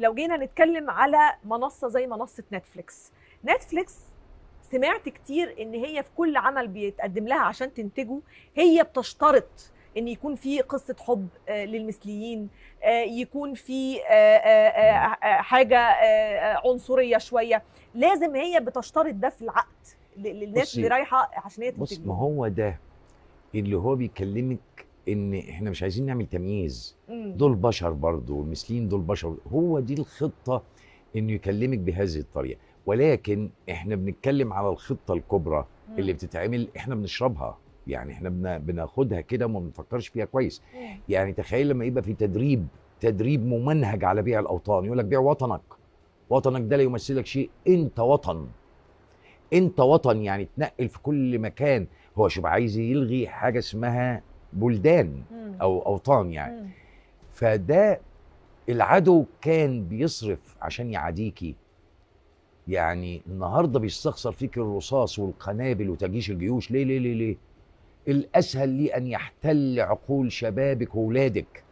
لو جينا نتكلم على منصه زي منصه نتفليكس نتفليكس سمعت كتير ان هي في كل عمل بيتقدم لها عشان تنتجه هي بتشترط ان يكون في قصه حب آه، للمثليين آه، يكون في آه، حاجه عنصريه شويه لازم هي بتشترط ده في العقد للناس اللي رايحه عشان هي تنتجه بص ما هو ده اللي هو بيكلمك ان احنا مش عايزين نعمل تمييز دول بشر برضه والمثليين دول بشر هو دي الخطه انه يكلمك بهذه الطريقه ولكن احنا بنتكلم على الخطه الكبرى اللي بتتعمل احنا بنشربها يعني احنا بناخدها كده وما بنفكرش فيها كويس يعني تخيل لما يبقى في تدريب تدريب ممنهج على بيع الاوطان يقول لك بيع وطنك وطنك ده لا يمثلك شيء انت وطن انت وطن يعني تنقل في كل مكان هو شوف عايز يلغي حاجه اسمها بلدان او اوطان يعني فده العدو كان بيصرف عشان يعاديكي يعني النهارده بيستخسر فيك الرصاص والقنابل وتجيش الجيوش ليه ليه ليه ليه الاسهل ليه ان يحتل عقول شبابك واولادك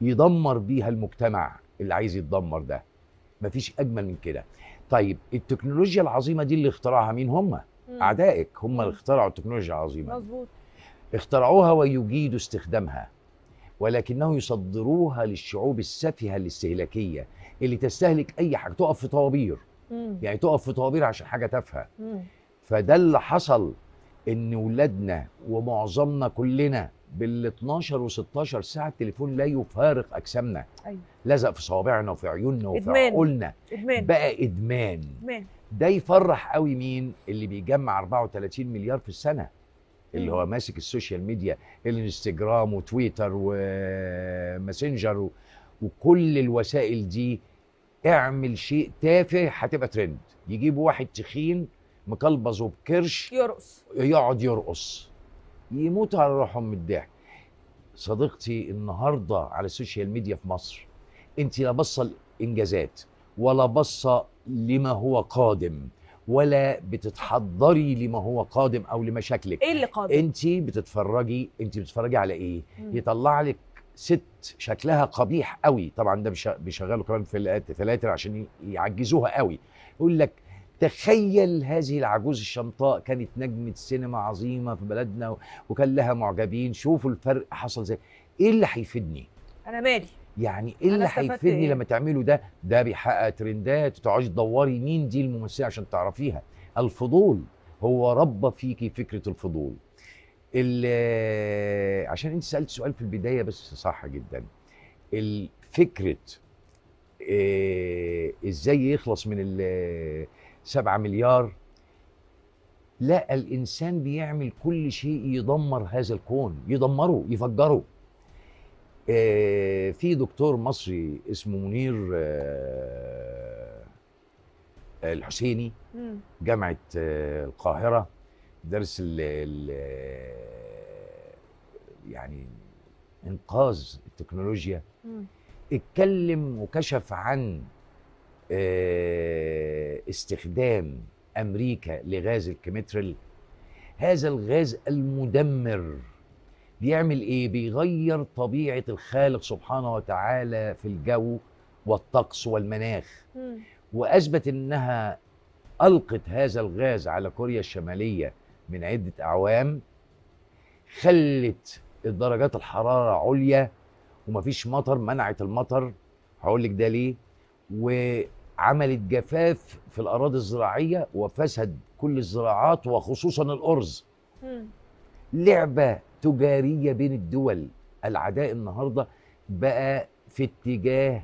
يدمر بيها المجتمع اللي عايز يتدمر ده مفيش اجمل من كده طيب التكنولوجيا العظيمه دي اللي اخترعها مين هم اعدائك هم اللي اخترعوا التكنولوجيا العظيمه مظبوط اخترعوها ويجيدوا استخدامها ولكنه يصدروها للشعوب السفهه الاستهلاكيه اللي تستهلك اي حاجه تقف في طوابير يعني تقف في طوابير عشان حاجه تافهه فده اللي حصل ان ولادنا ومعظمنا كلنا بال 12 و16 ساعه التليفون لا يفارق اجسامنا أيوة. لزق في صوابعنا وفي عيوننا وفي إدمان. عقولنا إدمان. بقى ادمان, إدمان. ده يفرح قوي مين اللي بيجمع 34 مليار في السنه اللي هو ماسك السوشيال ميديا الانستجرام وتويتر وماسنجر وكل الوسائل دي اعمل شيء تافه هتبقى ترند يجيبوا واحد تخين مكلبز وبكرش يرقص يقعد يرقص يموت على روحهم من الضحك صديقتي النهارده على السوشيال ميديا في مصر انت لا باصه لانجازات ولا باصه لما هو قادم ولا بتتحضري لما هو قادم او لمشاكلك ايه اللي قادم انت بتتفرجي انت بتتفرجي على ايه مم. يطلع لك ست شكلها قبيح قوي طبعا ده بيشغلوا كمان في الفلاتر عشان يعجزوها قوي يقول لك تخيل هذه العجوز الشمطاء كانت نجمة سينما عظيمة في بلدنا وكان لها معجبين شوفوا الفرق حصل زي ايه اللي هيفيدني انا مالي يعني ايه اللي هيفيدني إيه؟ لما تعمله ده ده بيحقق ترندات تقعدي تدوري مين دي الممثله عشان تعرفيها الفضول هو ربى فيكي فكره الفضول آه، عشان انت سالت سؤال في البدايه بس صح جدا الفكره إيه ازاي يخلص من ال 7 مليار لا الانسان بيعمل كل شيء يدمر هذا الكون يدمره يفجره آه، في دكتور مصري اسمه منير آه، الحسيني جامعه آه، القاهره درس ال يعني انقاذ التكنولوجيا اتكلم وكشف عن استخدام امريكا لغاز الكيمترل هذا الغاز المدمر بيعمل ايه بيغير طبيعه الخالق سبحانه وتعالى في الجو والطقس والمناخ واثبت انها القت هذا الغاز على كوريا الشماليه من عده اعوام خلت درجات الحراره عليا ومفيش مطر منعت المطر هقول لك ده ليه وعملت جفاف في الاراضي الزراعيه وفسد كل الزراعات وخصوصا الارز لعبه تجاريه بين الدول العداء النهارده بقى في اتجاه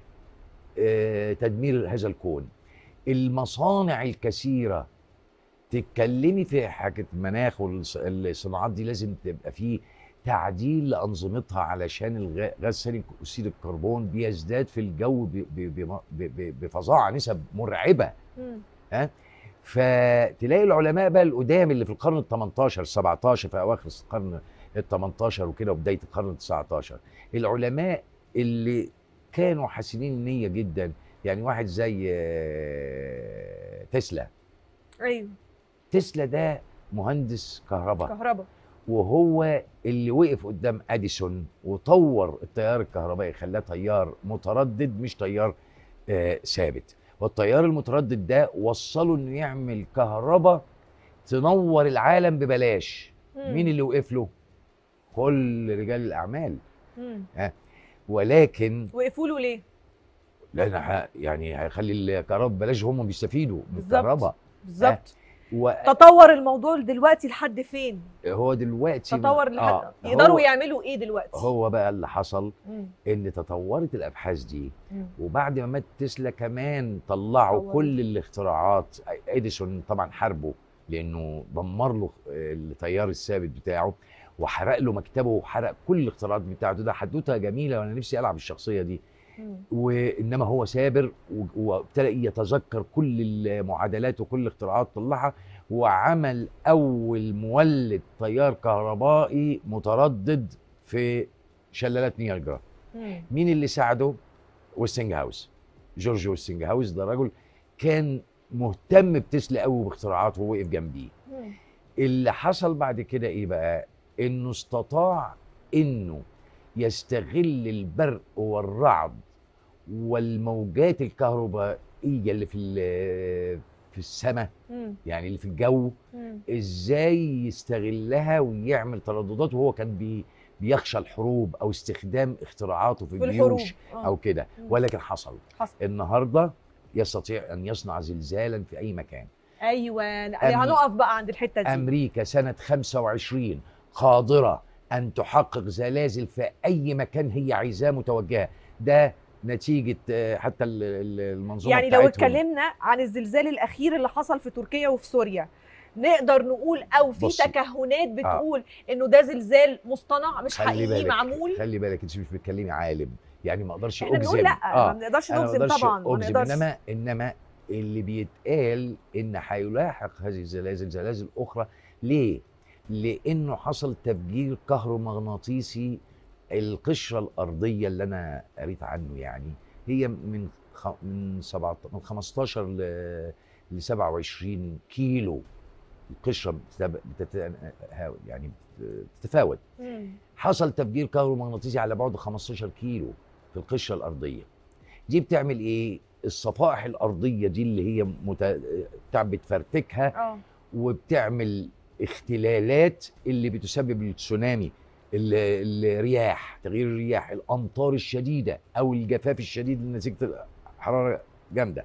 آه، تدمير هذا الكون المصانع الكثيره تتكلمي في حاجه مناخ والصناعات دي لازم تبقى فيه تعديل لانظمتها علشان الغاز ثاني اكسيد الكربون بيزداد في الجو بفظاعه نسب مرعبه ها فتلاقي العلماء بقى القدام اللي في القرن ال 18 17 في اواخر القرن ال 18 وكده وبدايه القرن ال 19 العلماء اللي كانوا حسنين النيه جدا يعني واحد زي آه، تسلا ايوه تسلا ده مهندس كهرباء كهرباء وهو اللي وقف قدام اديسون وطور التيار الكهربائي خلاه تيار متردد مش تيار آه، ثابت والتيار المتردد ده وصله انه يعمل كهرباء تنور العالم ببلاش مم. مين اللي وقف له كل رجال الاعمال مم. ها ولكن وقفوا له ليه لان يعني هيخلي الكهرباء ببلاش هم بيستفيدوا من الكهرباء بالظبط و... تطور الموضوع دلوقتي لحد فين؟ هو دلوقتي تطور لحد آه يقدروا هو... يعملوا ايه دلوقتي؟ هو بقى اللي حصل مم. ان تطورت الابحاث دي مم. وبعد ما مات تسلا كمان طلعوا أوه. كل الاختراعات اديسون طبعا حاربه لانه دمر له آه، التيار الثابت بتاعه وحرق له مكتبه وحرق كل الاختراعات بتاعته ده حدوته جميله وانا نفسي العب الشخصيه دي وانما هو سابر وابتدا يتذكر كل المعادلات وكل الاختراعات طلعها وعمل اول مولد تيار كهربائي متردد في شلالات نياجرا مين اللي ساعده ويستنج هاوس جورج ويستنج هاوس ده راجل كان مهتم بتسلا قوي باختراعاته ووقف جنبيه اللي حصل بعد كده ايه بقى انه استطاع انه يستغل البرق والرعد والموجات الكهربائيه اللي في في السماء يعني اللي في الجو مم. ازاي يستغلها ويعمل ترددات وهو كان بي بيخشى الحروب او استخدام اختراعاته في, في الجيوش آه. او كده ولكن حصل. حصل النهارده يستطيع ان يصنع زلزالا في اي مكان ايوه هنقف بقى عند الحته دي امريكا سنه 25 قادره ان تحقق زلازل في اي مكان هي عايزاه متوجهه ده نتيجه آه، حتى المنظومه يعني لو اتكلمنا عن الزلزال الاخير اللي حصل في تركيا وفي سوريا نقدر نقول او في بصي. تكهنات آه. بتقول آه. انه ده زلزال مصطنع مش حقيقي بالك. معمول خلي بالك انت مش بتكلمي عالم يعني ما اقدرش اجزم لا آه. ما نقدرش نجزم طبعا ما نقدرش انما انما اللي بيتقال ان هيلاحق هذه الزلازل زلازل اخرى ليه؟ لانه حصل تفجير كهرومغناطيسي القشره الارضيه اللي انا قريت عنه يعني هي من خ... من 17 من 15 ل ل 27 كيلو القشره بتت... يعني بتتفاوت حصل تفجير كهرومغناطيسي على بعد 15 كيلو في القشره الارضيه دي بتعمل ايه الصفائح الارضيه دي اللي هي مت... بتفرتكها آه. وبتعمل اختلالات اللي بتسبب التسونامي الرياح تغيير الرياح الامطار الشديده او الجفاف الشديد نتيجه حراره جامده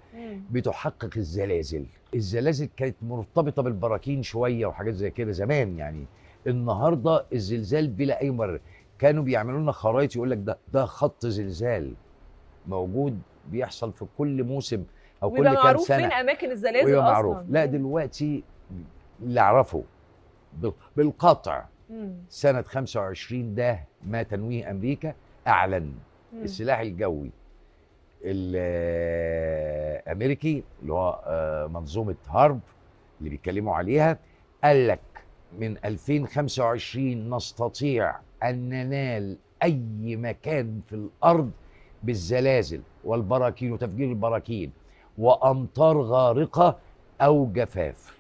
بتحقق الزلازل الزلازل كانت مرتبطه بالبراكين شويه وحاجات زي كده زمان يعني النهارده الزلزال بلا اي مبرر كانوا بيعملوا لنا خرايط يقول لك ده ده خط زلزال موجود بيحصل في كل موسم او كل كام معروف سنه فين اماكن الزلازل اصلا معروف لا دلوقتي اللي اعرفه بالقطع سنة 25 ده ما تنويه أمريكا أعلن السلاح الجوي الأمريكي اللي هو آه، منظومة هارب اللي بيتكلموا عليها قال لك من 2025 نستطيع أن ننال أي مكان في الأرض بالزلازل والبراكين وتفجير البراكين وأمطار غارقة أو جفاف